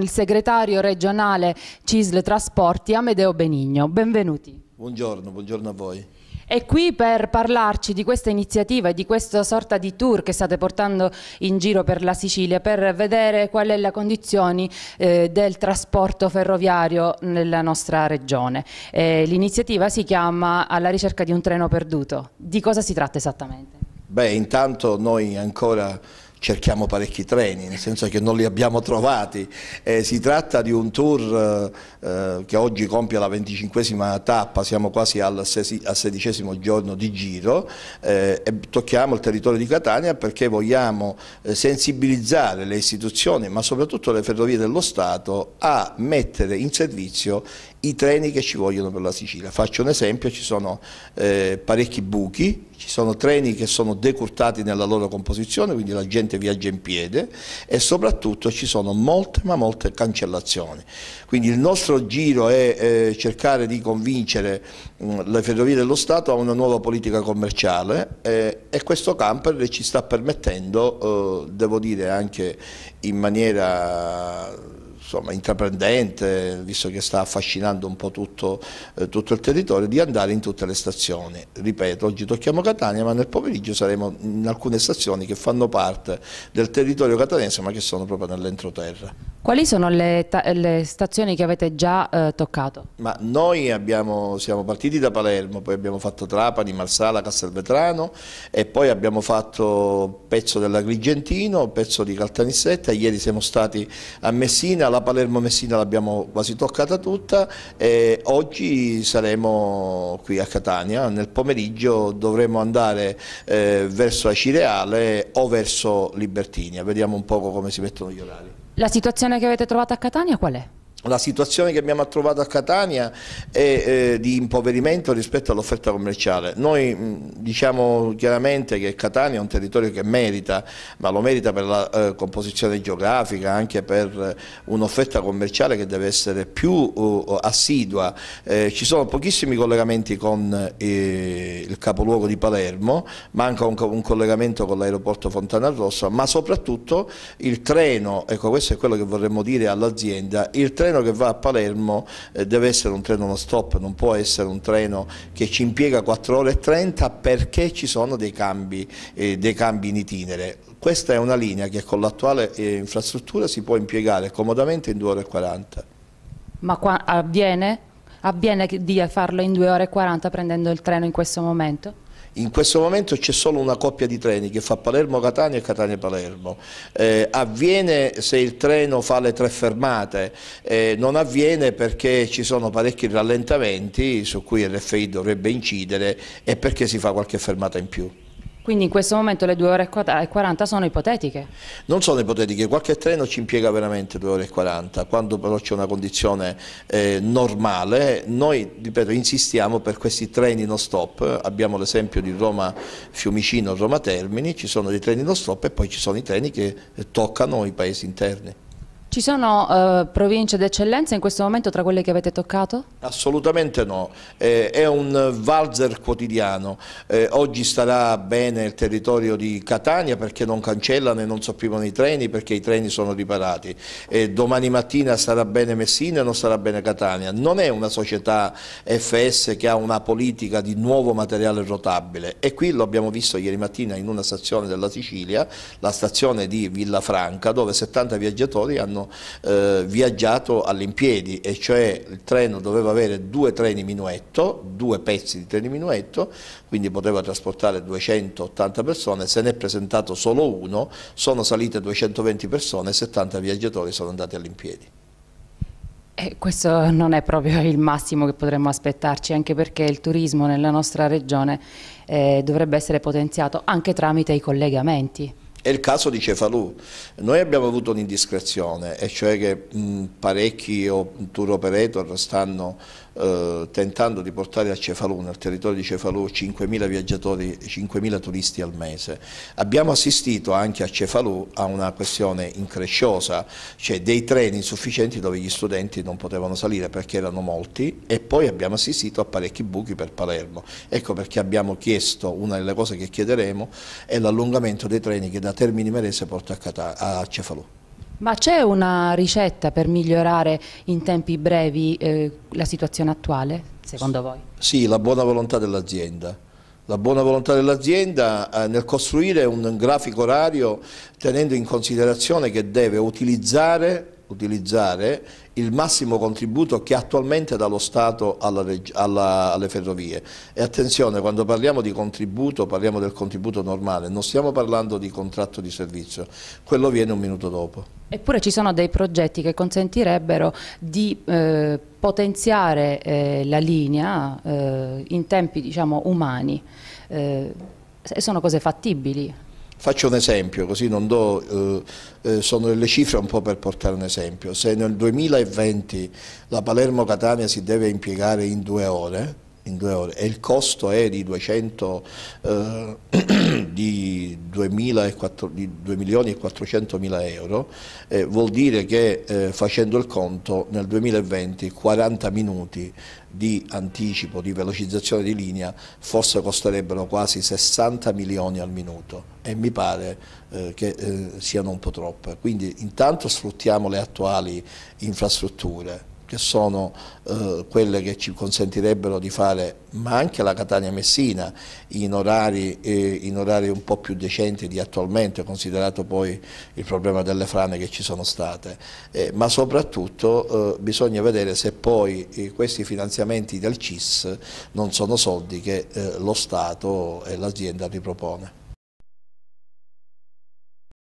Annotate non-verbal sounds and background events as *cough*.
il segretario regionale CISL Trasporti Amedeo Benigno. Benvenuti. Buongiorno, buongiorno a voi. È qui per parlarci di questa iniziativa e di questa sorta di tour che state portando in giro per la Sicilia per vedere qual è la condizione eh, del trasporto ferroviario nella nostra regione. Eh, l'iniziativa si chiama Alla ricerca di un treno perduto. Di cosa si tratta esattamente? Beh, intanto noi ancora cerchiamo parecchi treni, nel senso che non li abbiamo trovati. Eh, si tratta di un tour eh, che oggi compie la venticinquesima tappa, siamo quasi al, sesi, al sedicesimo giorno di giro eh, e tocchiamo il territorio di Catania perché vogliamo eh, sensibilizzare le istituzioni ma soprattutto le ferrovie dello Stato a mettere in servizio i treni che ci vogliono per la Sicilia. Faccio un esempio, ci sono eh, parecchi buchi, ci sono treni che sono decurtati nella loro composizione, quindi la gente viaggia in piede e soprattutto ci sono molte ma molte cancellazioni. Quindi il nostro giro è eh, cercare di convincere mh, mm, le ferrovie dello Stato a una nuova politica commerciale eh, e questo camper ci sta permettendo, eh, devo dire anche in maniera insomma, intraprendente, visto che sta affascinando un po' tutto, eh, tutto, il territorio, di andare in tutte le stazioni. Ripeto, oggi tocchiamo Catania, ma nel pomeriggio saremo in alcune stazioni che fanno parte del territorio catanese, ma che sono proprio nell'entroterra. Quali sono le, le, stazioni che avete già eh, toccato? Ma noi abbiamo, siamo partiti da Palermo, poi abbiamo fatto Trapani, Marsala, Castelvetrano e poi abbiamo fatto pezzo dell'Agrigentino, pezzo di Caltanissetta, ieri siamo stati a Messina, la Palermo-Messina l'abbiamo quasi toccata tutta e oggi saremo qui a Catania, nel pomeriggio dovremo andare eh, verso Acireale o verso Libertinia, vediamo un po' come si mettono gli orari. La situazione che avete trovato a Catania qual è? la situazione che abbiamo trovato a Catania è eh, di impoverimento rispetto all'offerta commerciale. Noi mh, diciamo chiaramente che Catania è un territorio che merita, ma lo merita per la eh, composizione geografica, anche per eh, un'offerta commerciale che deve essere più uh, assidua. Eh, ci sono pochissimi collegamenti con eh, il capoluogo di Palermo, manca un, un collegamento con l'aeroporto Fontana Rossa, ma soprattutto il treno, ecco questo è quello che vorremmo dire all'azienda, il treno treno che va a Palermo eh, deve essere un treno non stop, non può essere un treno che ci impiega 4 ore e 30 perché ci sono dei cambi, eh, dei cambi in itinere. Questa è una linea che con l'attuale eh, infrastruttura si può impiegare comodamente in 2 ore e 40. Ma qua avviene? Avviene di farlo in 2 ore e 40 prendendo il treno in questo momento? In questo momento c'è solo una coppia di treni che fa Palermo-Catania e Catania-Palermo. Eh, avviene se il treno fa le tre fermate, eh, non avviene perché ci sono parecchi rallentamenti su cui l'FI dovrebbe incidere e perché si fa qualche fermata in più. Quindi in questo momento le 2 ore e 40 sono ipotetiche? Non sono ipotetiche, qualche treno ci impiega veramente 2 ore e 40, quando però c'è una condizione eh, normale, noi ripeto insistiamo per questi treni non stop, abbiamo l'esempio di Roma Fiumicino, Roma Termini, ci sono dei treni non stop e poi ci sono i treni che eh, toccano i paesi interni. Ci sono eh, province d'eccellenza in questo momento tra quelle che avete toccato? Assolutamente no, eh, è un valzer quotidiano, eh, oggi starà bene il territorio di Catania perché non cancellano e non sopprimono i treni perché i treni sono riparati, domani mattina sarà bene Messina e non sarà bene Catania, non è una società FS che ha una politica di nuovo materiale rotabile e qui lo abbiamo visto ieri mattina in una stazione della Sicilia, la stazione di Villafranca dove 70 viaggiatori hanno hanno eh, viaggiato all'impiedi e cioè il treno doveva avere due treni minuetto, due pezzi di treni minuetto, quindi poteva trasportare 280 persone, se ne è presentato solo uno, sono salite 220 persone e 70 viaggiatori sono andati all'impiedi. questo non è proprio il massimo che potremmo aspettarci, anche perché il turismo nella nostra regione eh, dovrebbe essere potenziato anche tramite i collegamenti. È il caso di Cefalù. Noi abbiamo avuto un'indiscrezione, e cioè che mh, parecchi o tour operator stanno eh, tentando di portare a Cefalù, nel territorio di Cefalù, 5.000 viaggiatori, 5.000 turisti al mese. Abbiamo assistito anche a Cefalù a una questione incresciosa, cioè dei treni insufficienti dove gli studenti non potevano salire perché erano molti e poi abbiamo assistito a parecchi buchi per Palermo. Ecco perché abbiamo chiesto, una delle cose che chiederemo è l'allungamento dei treni che da Termini Merese porta a, Cefalù. Ma c'è una ricetta per migliorare in tempi brevi eh, la situazione attuale, secondo voi? Sì, la buona volontà dell'azienda. La buona volontà dell'azienda eh, nel costruire un grafico orario tenendo in considerazione che deve utilizzare utilizzare il massimo contributo che attualmente dà lo Stato alla, alla, alle ferrovie. E attenzione, quando parliamo di contributo parliamo del contributo normale, non stiamo parlando di contratto di servizio, quello viene un minuto dopo. Eppure ci sono dei progetti che consentirebbero di eh, potenziare eh, la linea eh, in tempi diciamo, umani. Eh, sono cose fattibili? Faccio un esempio, così non do, eh, eh sono delle cifre un po' per portare un esempio. Se nel 2020 la Palermo-Catania si deve impiegare in due ore, in due ore e il costo è di 200 eh, *clears throat* di 2 milioni e 400 mila euro eh, vuol dire che eh, facendo il conto nel 2020 40 minuti di anticipo di velocizzazione di linea forse costerebbero quasi 60 milioni al minuto e mi pare eh, che eh, siano un po' troppe quindi intanto sfruttiamo le attuali infrastrutture che sono eh, quelle che ci consentirebbero di fare, ma anche la Catania-Messina in, eh, in orari, un po' più decenti di attualmente, considerato poi il problema delle frane che ci sono state, eh, ma soprattutto eh, bisogna vedere se poi eh, questi finanziamenti del CIS non sono soldi che eh, lo Stato e l'azienda ripropone.